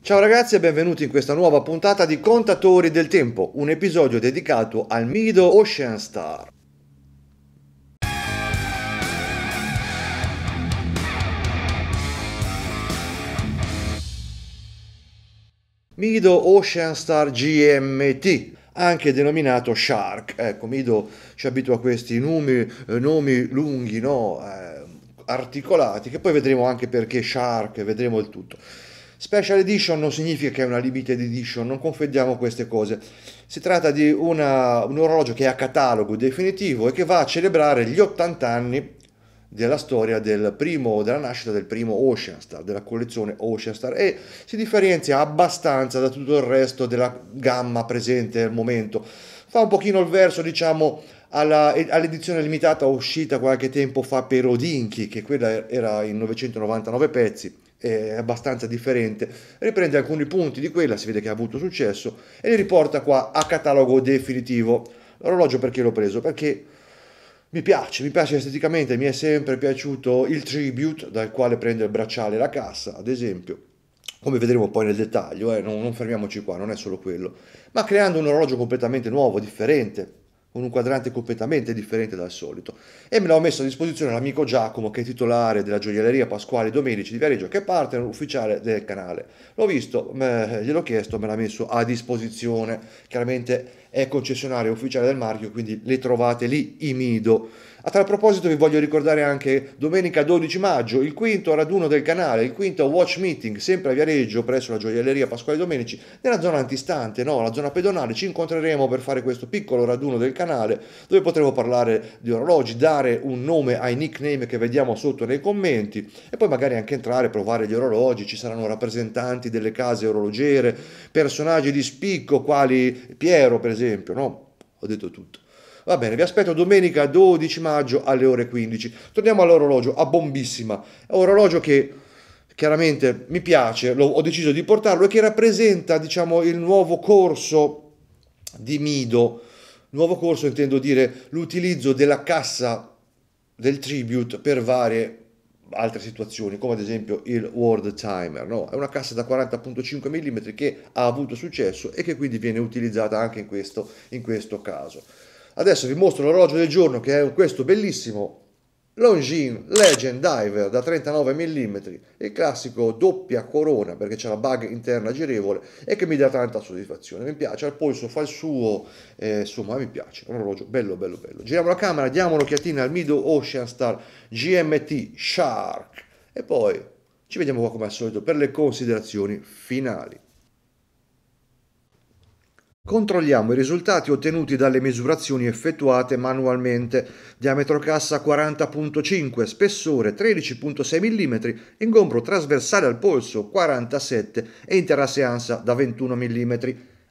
Ciao ragazzi e benvenuti in questa nuova puntata di Contatori del Tempo, un episodio dedicato al Mido Ocean Star. Mido Ocean Star GMT, anche denominato Shark. Ecco, Mido ci abitua a questi nomi, eh, nomi lunghi, no? eh, articolati, che poi vedremo anche perché Shark, vedremo il tutto. Special edition non significa che è una limited edition, non confondiamo queste cose. Si tratta di una, un orologio che è a catalogo definitivo e che va a celebrare gli 80 anni della storia del primo, della nascita del primo Ocean Star, della collezione Ocean Star e si differenzia abbastanza da tutto il resto della gamma presente al momento. Fa un pochino il verso, diciamo, alla, all'edizione limitata uscita qualche tempo fa per Odinchi, che quella era in 999 pezzi è abbastanza differente, riprende alcuni punti di quella, si vede che ha avuto successo e li riporta qua a catalogo definitivo. L'orologio perché l'ho preso? Perché mi piace, mi piace esteticamente, mi è sempre piaciuto il tribute dal quale prende il bracciale la cassa, ad esempio. Come vedremo poi nel dettaglio, eh, non, non fermiamoci qua, non è solo quello, ma creando un orologio completamente nuovo, differente, con un quadrante completamente differente dal solito. E me l'ho messo a disposizione l'amico Giacomo, che è titolare della gioielleria Pasquale Domenici di Viareggio, che è partner ufficiale del canale. L'ho visto, gliel'ho chiesto, me l'ha messo a disposizione. Chiaramente è concessionario ufficiale del marchio, quindi le trovate lì, i Mido. A tal proposito vi voglio ricordare anche domenica 12 maggio il quinto raduno del canale, il quinto watch meeting, sempre a Viareggio presso la gioielleria Pasquale Domenici, nella zona antistante, no, la zona pedonale, ci incontreremo per fare questo piccolo raduno del canale dove potremo parlare di orologi, dare un nome ai nickname che vediamo sotto nei commenti e poi magari anche entrare, provare gli orologi, ci saranno rappresentanti delle case orologiere, personaggi di spicco quali Piero per esempio, esempio, no? Ho detto tutto. Va bene, vi aspetto domenica 12 maggio alle ore 15. Torniamo all'orologio, a bombissima. È un orologio che chiaramente mi piace, lo, ho deciso di portarlo e che rappresenta, diciamo, il nuovo corso di Mido. Nuovo corso intendo dire l'utilizzo della cassa del tribute per varie altre situazioni, come ad esempio il World Timer, no? è una cassa da 40.5 mm che ha avuto successo e che quindi viene utilizzata anche in questo, in questo caso. Adesso vi mostro l'orologio del giorno che è questo bellissimo Longines Legend Diver da 39 mm, il classico doppia corona perché c'è la bug interna girevole e che mi dà tanta soddisfazione, mi piace, al polso fa il suo, eh, insomma mi piace, un orologio bello bello bello. Giriamo la camera, diamo un'occhiatina al Mido Ocean Star GMT Shark e poi ci vediamo qua come al solito per le considerazioni finali. Controlliamo i risultati ottenuti dalle misurazioni effettuate manualmente. Diametro cassa 40.5, spessore 13.6 mm, ingombro trasversale al polso 47 e interasseanza da 21 mm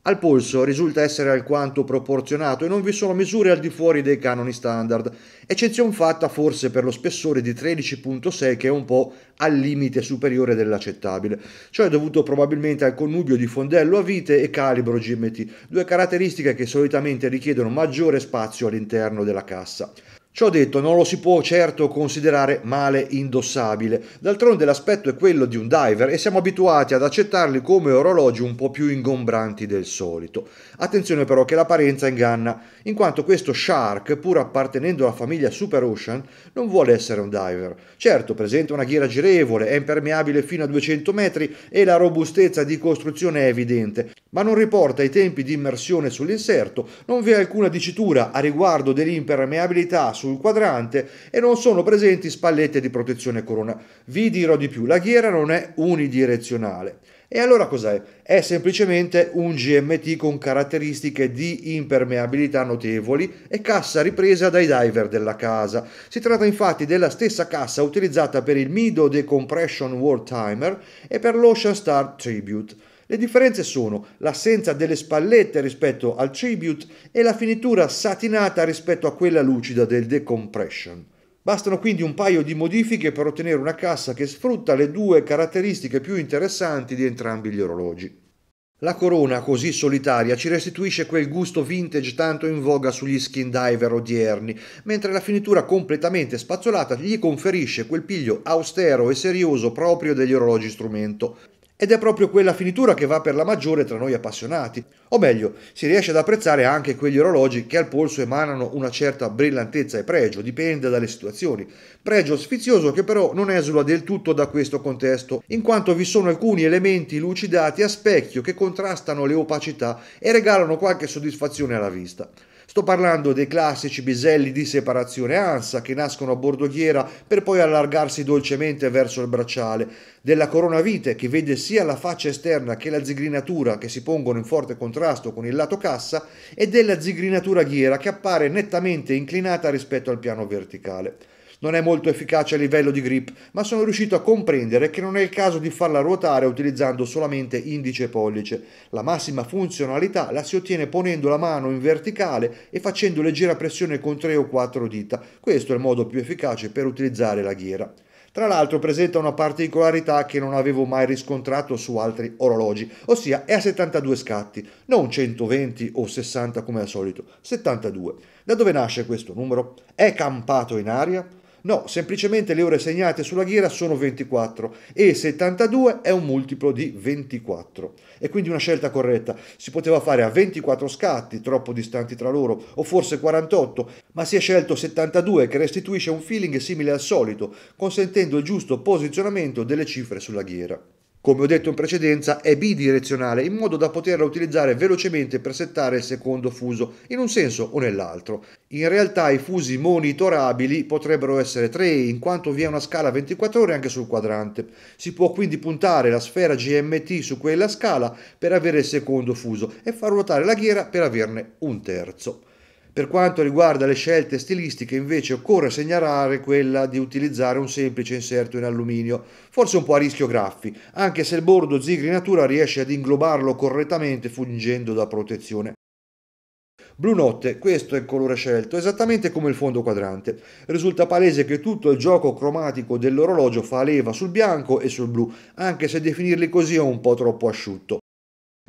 al polso risulta essere alquanto proporzionato e non vi sono misure al di fuori dei canoni standard, eccezione fatta forse per lo spessore di 13.6 che è un po' al limite superiore dell'accettabile, Ciò è dovuto probabilmente al connubio di fondello a vite e calibro GMT, due caratteristiche che solitamente richiedono maggiore spazio all'interno della cassa. Ciò detto, non lo si può certo considerare male indossabile. D'altronde l'aspetto è quello di un diver e siamo abituati ad accettarli come orologi un po' più ingombranti del solito. Attenzione però che l'apparenza inganna, in quanto questo Shark, pur appartenendo alla famiglia Super Ocean, non vuole essere un diver. Certo, presenta una ghiera girevole, è impermeabile fino a 200 metri e la robustezza di costruzione è evidente, ma non riporta i tempi di immersione sull'inserto, non vi è alcuna dicitura a riguardo dell'impermeabilità su sul quadrante e non sono presenti spallette di protezione corona. Vi dirò di più, la ghiera non è unidirezionale. E allora cos'è? È semplicemente un GMT con caratteristiche di impermeabilità notevoli e cassa ripresa dai diver della casa. Si tratta infatti della stessa cassa utilizzata per il Mido Decompression World Timer e per l'Ocean Star Tribute. Le differenze sono l'assenza delle spallette rispetto al Tribute e la finitura satinata rispetto a quella lucida del Decompression. Bastano quindi un paio di modifiche per ottenere una cassa che sfrutta le due caratteristiche più interessanti di entrambi gli orologi. La corona, così solitaria, ci restituisce quel gusto vintage tanto in voga sugli skin diver odierni, mentre la finitura completamente spazzolata gli conferisce quel piglio austero e serioso proprio degli orologi strumento. Ed è proprio quella finitura che va per la maggiore tra noi appassionati, o meglio, si riesce ad apprezzare anche quegli orologi che al polso emanano una certa brillantezza e pregio, dipende dalle situazioni. Pregio sfizioso che però non esula del tutto da questo contesto, in quanto vi sono alcuni elementi lucidati a specchio che contrastano le opacità e regalano qualche soddisfazione alla vista. Sto parlando dei classici biselli di separazione ansa che nascono a bordogliera per poi allargarsi dolcemente verso il bracciale, della coronavite che vede sia la faccia esterna che la zigrinatura che si pongono in forte contrasto con il lato cassa e della zigrinatura ghiera che appare nettamente inclinata rispetto al piano verticale. Non è molto efficace a livello di grip, ma sono riuscito a comprendere che non è il caso di farla ruotare utilizzando solamente indice e pollice. La massima funzionalità la si ottiene ponendo la mano in verticale e facendo leggera pressione con 3 o 4 dita. Questo è il modo più efficace per utilizzare la ghiera. Tra l'altro presenta una particolarità che non avevo mai riscontrato su altri orologi, ossia è a 72 scatti, non 120 o 60 come al solito, 72. Da dove nasce questo numero? È campato in aria? No, semplicemente le ore segnate sulla ghiera sono 24 e 72 è un multiplo di 24. E quindi una scelta corretta. Si poteva fare a 24 scatti, troppo distanti tra loro, o forse 48, ma si è scelto 72 che restituisce un feeling simile al solito, consentendo il giusto posizionamento delle cifre sulla ghiera. Come ho detto in precedenza, è bidirezionale in modo da poterla utilizzare velocemente per settare il secondo fuso in un senso o nell'altro. In realtà i fusi monitorabili potrebbero essere 3 in quanto vi è una scala 24 ore anche sul quadrante. Si può quindi puntare la sfera GMT su quella scala per avere il secondo fuso e far ruotare la ghiera per averne un terzo. Per quanto riguarda le scelte stilistiche invece occorre segnalare quella di utilizzare un semplice inserto in alluminio, forse un po' a rischio graffi, anche se il bordo Zigri Natura riesce ad inglobarlo correttamente fungendo da protezione. Blu notte, questo è il colore scelto, esattamente come il fondo quadrante. Risulta palese che tutto il gioco cromatico dell'orologio fa leva sul bianco e sul blu, anche se definirli così è un po' troppo asciutto.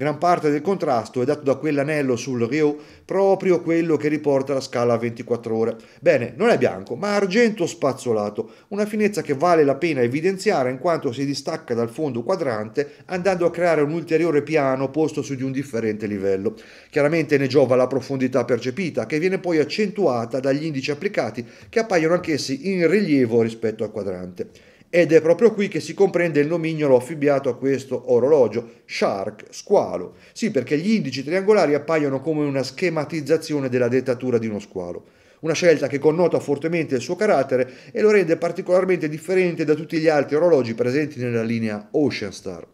Gran parte del contrasto è dato da quell'anello sul Rio, proprio quello che riporta la scala a 24 ore. Bene, non è bianco, ma argento spazzolato, una finezza che vale la pena evidenziare in quanto si distacca dal fondo quadrante andando a creare un ulteriore piano posto su di un differente livello. Chiaramente ne giova la profondità percepita, che viene poi accentuata dagli indici applicati, che appaiono anch'essi in rilievo rispetto al quadrante. Ed è proprio qui che si comprende il nomignolo affibbiato a questo orologio, shark, squalo. Sì, perché gli indici triangolari appaiono come una schematizzazione della dettatura di uno squalo. Una scelta che connota fortemente il suo carattere e lo rende particolarmente differente da tutti gli altri orologi presenti nella linea Ocean Star.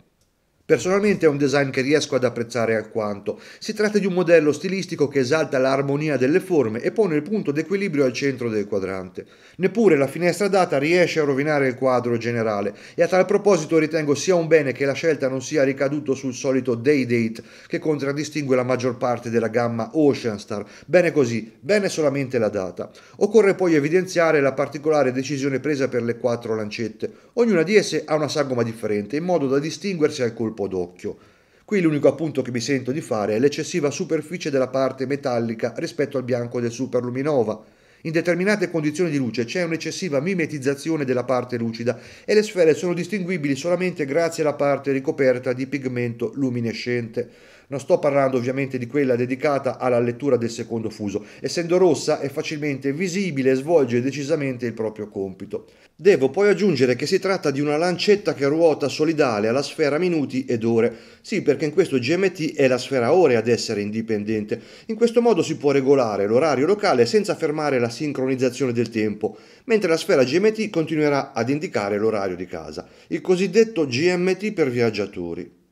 Personalmente è un design che riesco ad apprezzare alquanto. Si tratta di un modello stilistico che esalta l'armonia delle forme e pone il punto d'equilibrio al centro del quadrante. Neppure la finestra data riesce a rovinare il quadro generale e a tal proposito ritengo sia un bene che la scelta non sia ricaduto sul solito day date che contraddistingue la maggior parte della gamma Ocean Star. Bene così, bene solamente la data. Occorre poi evidenziare la particolare decisione presa per le quattro lancette. Ognuna di esse ha una sagoma differente in modo da distinguersi al colpo colpo d'occhio. Qui l'unico appunto che mi sento di fare è l'eccessiva superficie della parte metallica rispetto al bianco del superluminova. In determinate condizioni di luce c'è un'eccessiva mimetizzazione della parte lucida e le sfere sono distinguibili solamente grazie alla parte ricoperta di pigmento luminescente. Non sto parlando ovviamente di quella dedicata alla lettura del secondo fuso. Essendo rossa è facilmente visibile e svolge decisamente il proprio compito. Devo poi aggiungere che si tratta di una lancetta che ruota solidale alla sfera minuti ed ore. Sì, perché in questo GMT è la sfera ore ad essere indipendente. In questo modo si può regolare l'orario locale senza fermare la sincronizzazione del tempo, mentre la sfera GMT continuerà ad indicare l'orario di casa. Il cosiddetto GMT per viaggiatori.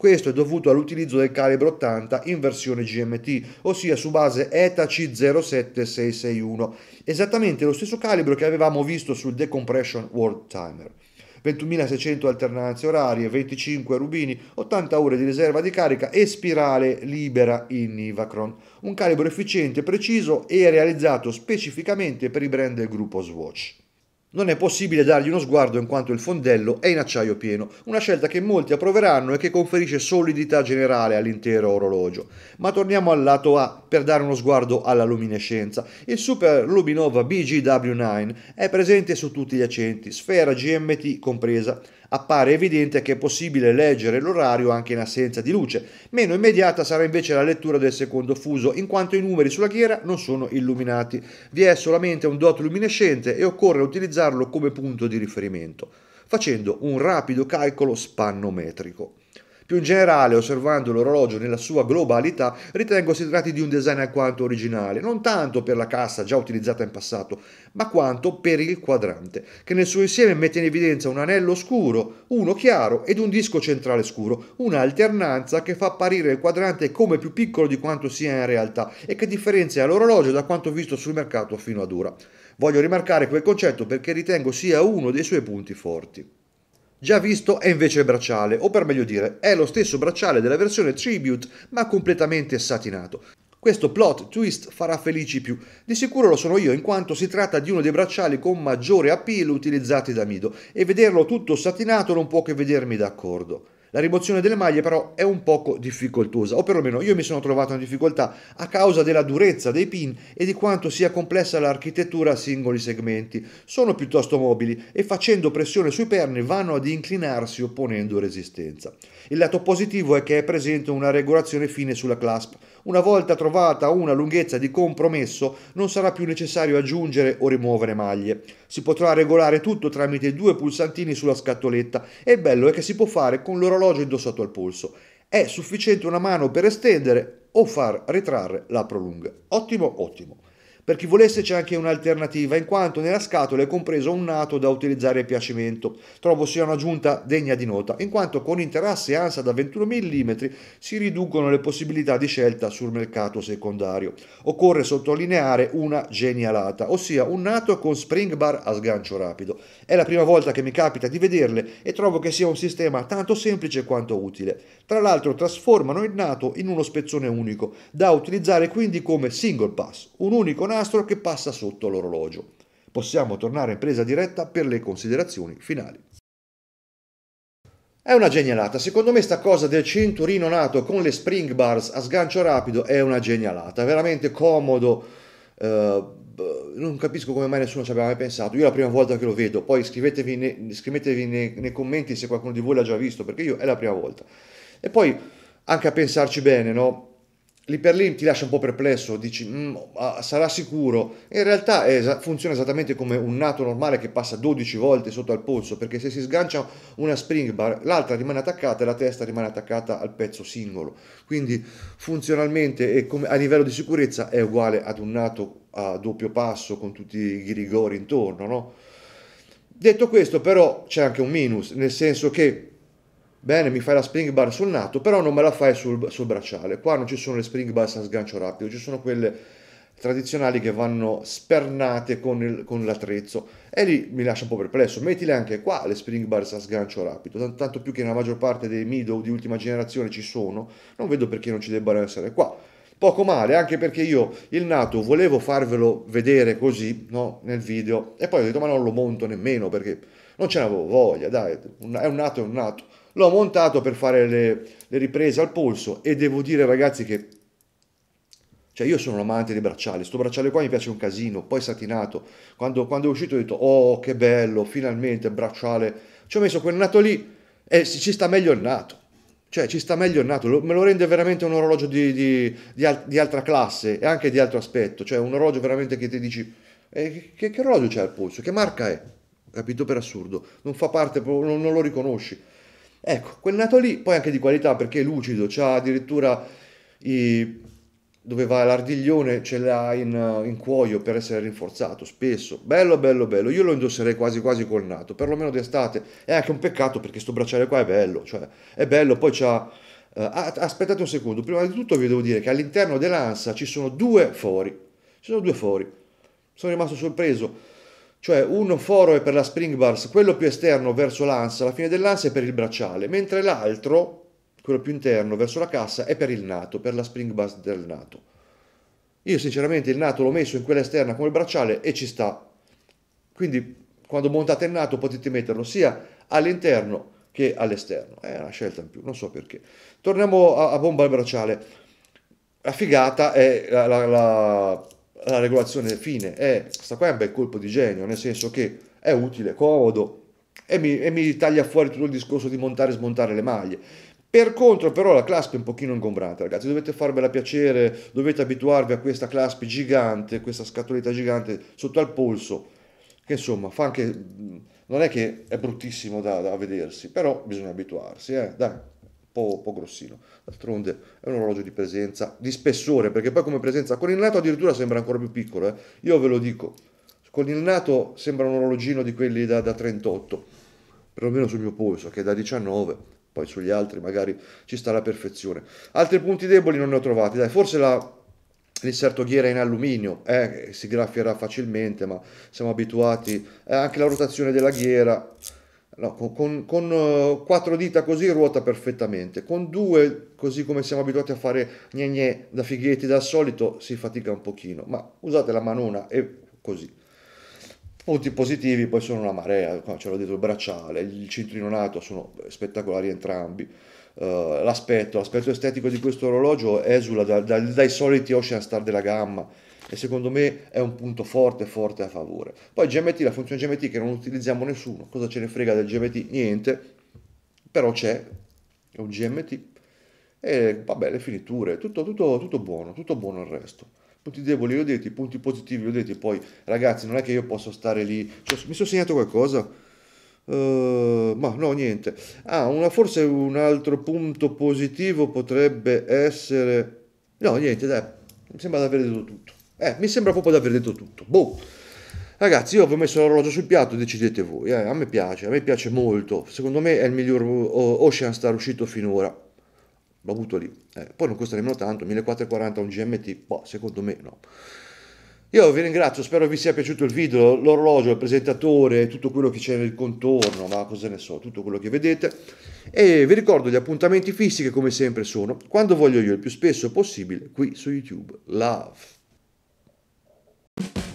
Questo è dovuto all'utilizzo del calibro 80 in versione GMT, ossia su base ETA C07661, esattamente lo stesso calibro che avevamo visto sul Decompression World Timer. 21.600 alternanze orarie, 25 rubini, 80 ore di riserva di carica e spirale libera in Ivacron. Un calibro efficiente, preciso e realizzato specificamente per i brand del gruppo Swatch. Non è possibile dargli uno sguardo in quanto il fondello è in acciaio pieno, una scelta che molti approveranno e che conferisce solidità generale all'intero orologio. Ma torniamo al lato A per dare uno sguardo alla luminescenza. Il Super Luminova BGW9 è presente su tutti gli accenti, sfera GMT compresa appare evidente che è possibile leggere l'orario anche in assenza di luce. Meno immediata sarà invece la lettura del secondo fuso, in quanto i numeri sulla ghiera non sono illuminati. Vi è solamente un dot luminescente e occorre utilizzarlo come punto di riferimento, facendo un rapido calcolo spannometrico. Più in generale, osservando l'orologio nella sua globalità, ritengo si tratti di un design alquanto originale, non tanto per la cassa già utilizzata in passato, ma quanto per il quadrante, che nel suo insieme mette in evidenza un anello scuro, uno chiaro ed un disco centrale scuro, un'alternanza che fa apparire il quadrante come più piccolo di quanto sia in realtà e che differenzia l'orologio da quanto visto sul mercato fino ad ora. Voglio rimarcare quel concetto perché ritengo sia uno dei suoi punti forti già visto è invece il bracciale, o per meglio dire, è lo stesso bracciale della versione Tribute, ma completamente satinato. Questo plot twist farà felici più. Di sicuro lo sono io, in quanto si tratta di uno dei bracciali con maggiore appeal utilizzati da Mido, e vederlo tutto satinato non può che vedermi d'accordo. La rimozione delle maglie però è un poco difficoltosa, o perlomeno io mi sono trovato in difficoltà a causa della durezza dei pin e di quanto sia complessa l'architettura a singoli segmenti. Sono piuttosto mobili e facendo pressione sui perni vanno ad inclinarsi opponendo resistenza. Il lato positivo è che è presente una regolazione fine sulla clasp. Una volta trovata una lunghezza di compromesso non sarà più necessario aggiungere o rimuovere maglie. Si potrà regolare tutto tramite due pulsantini sulla scatoletta e il bello è che si può fare con l'orologio indossato al polso. È sufficiente una mano per estendere o far ritrarre la prolunga. Ottimo, ottimo. Per chi volesse c'è anche un'alternativa, in quanto nella scatola è compreso un nato da utilizzare a piacimento. Trovo sia un'aggiunta degna di nota, in quanto con interasse e ansa da 21 mm si riducono le possibilità di scelta sul mercato secondario. Occorre sottolineare una genialata, ossia un nato con spring bar a sgancio rapido. È la prima volta che mi capita di vederle e trovo che sia un sistema tanto semplice quanto utile. Tra l'altro trasformano il nato in uno spezzone unico, da utilizzare quindi come single pass, un unico nastro che passa sotto l'orologio. Possiamo tornare in presa diretta per le considerazioni finali. È una genialata, secondo me sta cosa del cinturino nato con le spring bars a sgancio rapido è una genialata, veramente comodo, eh, non capisco come mai nessuno ci abbia mai pensato, io è la prima volta che lo vedo, poi scrivetevi, ne, scrivetevi nei, nei commenti se qualcuno di voi l'ha già visto, perché io è la prima volta. E poi anche a pensarci bene, no? lì per lì ti lascia un po' perplesso, dici mm, sarà sicuro. In realtà es- funziona esattamente come un nato normale che passa 12 volte sotto al polso, perché se si sgancia una spring bar, l'altra rimane attaccata e la testa rimane attaccata al pezzo singolo. Quindi funzionalmente e come- a livello di sicurezza è uguale ad un nato a doppio passo con tutti i rigori intorno, no? Detto questo, però c'è anche un minus, nel senso che Bene, mi fai la spring bar sul nato, però non me la fai sul, sul bracciale. Qua non ci sono le spring bar a sgancio rapido, ci sono quelle tradizionali che vanno spernate con, il, con, l'attrezzo e lì mi lascia un po' perplesso mettile anche qua le spring bar a sgancio rapido tanto più che nella maggior parte dei middle di ultima generazione ci sono non vedo perché non ci debbano essere qua poco male anche perché io il nato volevo farvelo vedere così no, nel video e poi ho detto ma non lo monto nemmeno perché non ce n'avevo voglia dai è un nato è un nato L'ho montato per fare le, le riprese al polso e devo dire ragazzi che cioè io sono un amante dei bracciali, sto bracciale qua mi piace un casino, poi satinato. Quando, quando è uscito ho detto, oh che bello, finalmente bracciale. Ci ho messo quel nato lì e ci sta meglio il nato. Cioè ci sta meglio il nato, me lo rende veramente un orologio di, di, di, di altra classe e anche di altro aspetto. Cioè un orologio veramente che ti dici, eh, che, che, orologio c'è al polso? Che marca è? Capito per assurdo, non fa parte, non, non lo riconosci. Ecco, quel nato lì, poi anche di qualità perché è lucido, c'ha addirittura i... dove va l'ardiglione, ce l'ha in, in, cuoio per essere rinforzato spesso. Bello, bello, bello. Io lo indosserei quasi quasi col nato, perlomeno d'estate. È anche un peccato perché sto bracciale qua è bello, cioè è bello, poi c'ha... Uh, aspettate un secondo, prima di tutto vi devo dire che all'interno dell'ANSA ci sono due fori, ci sono due fori, sono rimasto sorpreso cioè un foro è per la spring bars, quello più esterno verso l'ansa, la fine dell'ansa è per il bracciale, mentre l'altro, quello più interno verso la cassa, è per il nato, per la spring bars del nato. Io sinceramente il nato l'ho messo in quella esterna come il bracciale e ci sta. Quindi quando montate il nato potete metterlo sia all'interno che all'esterno. È una scelta in più, non so perché. Torniamo a, a bomba al bracciale. La figata è la, la, la la regolazione fine è sta qua è un bel colpo di genio, nel senso che è utile, comodo e mi, e mi taglia fuori tutto il discorso di montare e smontare le maglie. Per contro però la clasp è un pochino ingombrante ragazzi, dovete farvela piacere, dovete abituarvi a questa clasp gigante, questa scatoletta gigante sotto al polso, che insomma fa anche... non è che è bruttissimo da, da vedersi, però bisogna abituarsi, eh, dai po', po grossino. D'altronde è un orologio di presenza, di spessore, perché poi come presenza con il nato addirittura sembra ancora più piccolo. Eh? Io ve lo dico, con il nato sembra un orologino di quelli da, da 38, perlomeno sul mio polso, che è da 19, poi sugli altri magari ci sta la perfezione. Altri punti deboli non ne ho trovati, dai, forse la, ghiera in alluminio eh, si graffierà facilmente ma siamo abituati eh, anche la rotazione della ghiera no, con, con, con, eh, quattro dita così ruota perfettamente, con due così come siamo abituati a fare gne gne da fighetti dal solito si fatica un pochino, ma usate la manona e così. Punti positivi poi sono la marea, ce l'ho detto il bracciale, il cinturino nato sono spettacolari entrambi. Uh, l'aspetto, l'aspetto estetico di questo orologio esula da, da, dai soliti Ocean Star della gamma e secondo me è un punto forte forte a favore. Poi GMT, la funzione GMT che non utilizziamo nessuno, cosa ce ne frega del GMT? Niente, però c'è, è un GMT e vabbè le finiture, tutto, tutto, tutto buono, tutto buono il resto. Punti deboli li ho detti, punti positivi li ho detti, poi ragazzi non è che io posso stare lì, cioè, mi sono segnato qualcosa? Uh, ma no, niente. Ah, una, forse un altro punto positivo potrebbe essere... No, niente, dai, mi sembra di aver detto tutto. Eh, mi sembra proprio di aver detto tutto. Boh. Ragazzi, io vi ho messo l'orologio sul piatto, decidete voi. Eh, a me piace, a me piace molto. Secondo me è il miglior oh, Ocean Star uscito finora. L'ho avuto lì. Eh, poi non costa nemmeno tanto, 1440 un GMT, boh, secondo me no. Io vi ringrazio, spero vi sia piaciuto il video, l'orologio, il presentatore, tutto quello che c'è nel contorno, ma cosa ne so, tutto quello che vedete. E vi ricordo gli appuntamenti fissi che come sempre sono, quando voglio io, il più spesso possibile, qui su YouTube. Love! Bye.